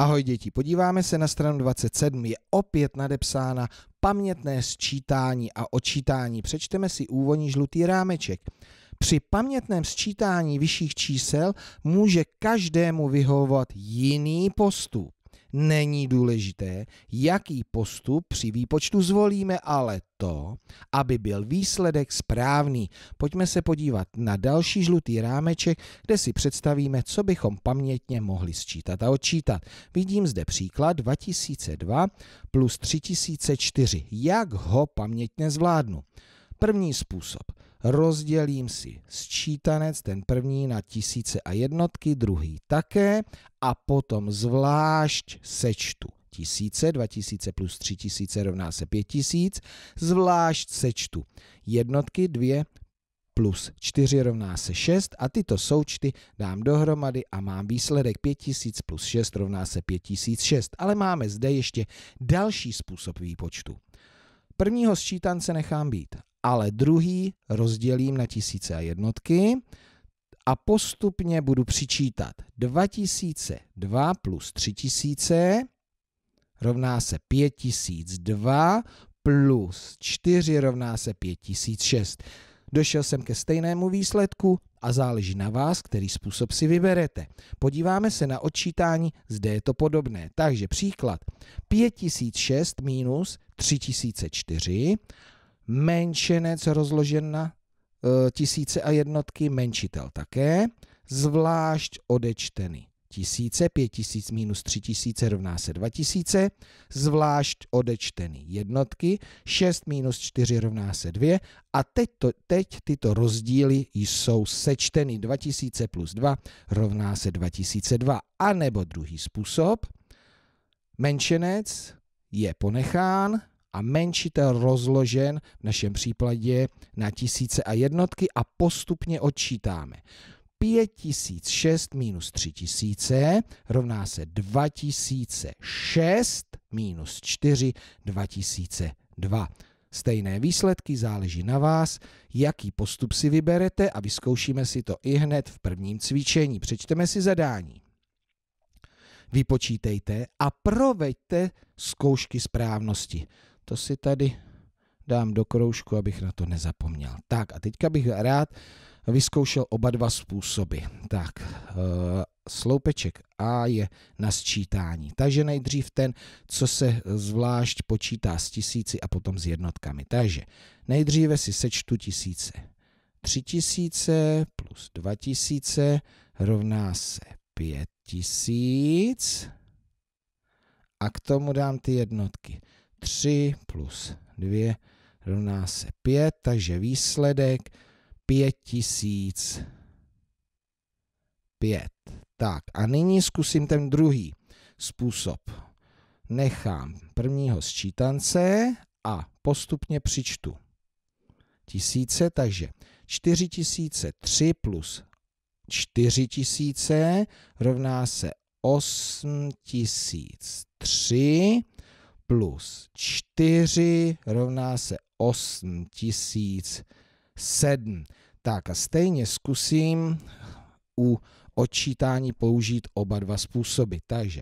Ahoj děti, podíváme se na stranu 27. Je opět nadepsána pamětné sčítání a očítání. Přečteme si úvodní žlutý rámeček. Při pamětném sčítání vyšších čísel může každému vyhovovat jiný postup. Není důležité, jaký postup při výpočtu zvolíme, ale to, aby byl výsledek správný. Pojďme se podívat na další žlutý rámeček, kde si představíme, co bychom pamětně mohli sčítat a odčítat. Vidím zde příklad 2002 plus 3004. Jak ho pamětně zvládnu? První způsob rozdělím si sčítanec, ten první na tisíce a jednotky, druhý také a potom zvlášť sečtu tisíce, 2000 plus 3000 rovná se 5000, zvlášť sečtu jednotky 2 plus 4 rovná se 6 a tyto součty dám dohromady a mám výsledek 5000 plus 6 rovná se 5006. Ale máme zde ještě další způsob výpočtu. Prvního sčítance nechám být ale druhý rozdělím na tisíce a jednotky a postupně budu přičítat 2002 plus 3000 rovná se 5002 plus 4 rovná se 5006. Došel jsem ke stejnému výsledku a záleží na vás, který způsob si vyberete. Podíváme se na odčítání, zde je to podobné. Takže příklad 5006 minus 3004 menšenec rozložen na e, tisíce a jednotky, menšitel také, zvlášť odečteny tisíce, pět tisíc minus tři tisíce rovná se dva tisíce, zvlášť odečteny jednotky, šest minus čtyři rovná se dvě a teď, to, teď tyto rozdíly jsou sečteny tisíce plus dva rovná se tisíce dva A nebo druhý způsob, menšenec je ponechán, a menšitel rozložen v našem případě na tisíce a jednotky a postupně odčítáme. 5006 minus 3000 rovná se 2006 minus 4 2002. Stejné výsledky záleží na vás, jaký postup si vyberete a vyzkoušíme si to i hned v prvním cvičení. Přečteme si zadání. Vypočítejte a proveďte zkoušky správnosti. To si tady dám do kroužku, abych na to nezapomněl. Tak a teďka bych rád vyzkoušel oba dva způsoby. Tak, eh, sloupeček A je na sčítání. Takže nejdřív ten, co se zvlášť počítá s tisíci a potom s jednotkami. Takže nejdříve si sečtu tisíce. 3000 plus 2000 rovná se 5000 a k tomu dám ty jednotky. 3 plus 2 rovná se 5, takže výsledek 5005. Tak a nyní zkusím ten druhý způsob. Nechám prvního sčítance a postupně přičtu tisíce, takže 4003 plus 4000 rovná se 8003 plus 4 rovná se 8007. Tak a stejně zkusím u odčítání použít oba dva způsoby. Takže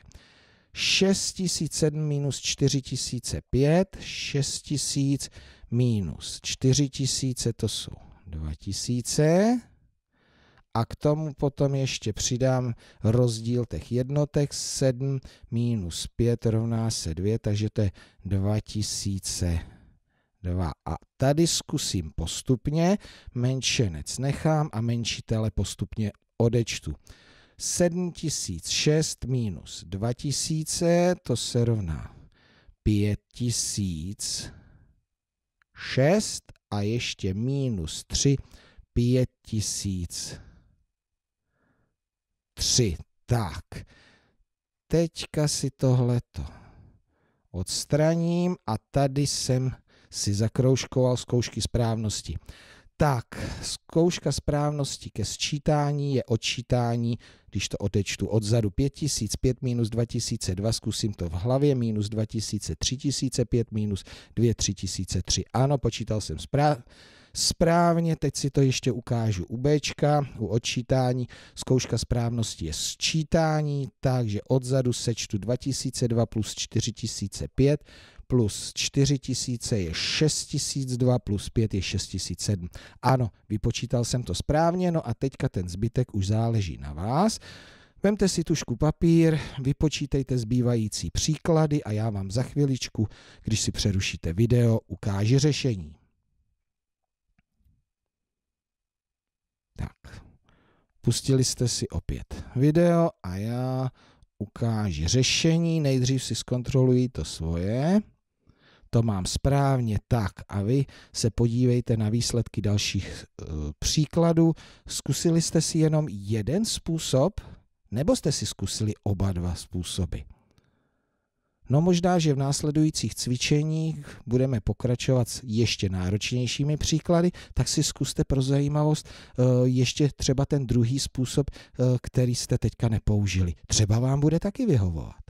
6007 minus 4005, 6000 minus 4000 to jsou 2000, a k tomu potom ještě přidám rozdíl těch jednotek 7 minus 5 rovná se 2, takže to je 2002. A tady zkusím postupně, menšenec nechám a menšitele postupně odečtu. 7006 minus 2000, to se rovná 5006 a ještě minus 3, 5000 tři. Tak, teďka si tohleto odstraním a tady jsem si zakrouškoval zkoušky správnosti. Tak, zkouška správnosti ke sčítání je odčítání, když to odečtu odzadu 5005 minus 2002, zkusím to v hlavě, minus 2000, 3000, minus 2, 3003. Ano, počítal jsem správně správně, teď si to ještě ukážu u Bčka, u odčítání, zkouška správnosti je sčítání, takže odzadu sečtu 2002 plus 4005, plus 4000 je 6002, plus 5 je 6007. Ano, vypočítal jsem to správně, no a teďka ten zbytek už záleží na vás. Vemte si tušku papír, vypočítejte zbývající příklady a já vám za chviličku, když si přerušíte video, ukážu řešení. Tak, pustili jste si opět video a já ukážu řešení. Nejdřív si zkontroluji to svoje. To mám správně tak a vy se podívejte na výsledky dalších e, příkladů. Zkusili jste si jenom jeden způsob, nebo jste si zkusili oba dva způsoby? No možná, že v následujících cvičeních budeme pokračovat s ještě náročnějšími příklady, tak si zkuste pro zajímavost eh, ještě třeba ten druhý způsob, eh, který jste teďka nepoužili. Třeba vám bude taky vyhovovat.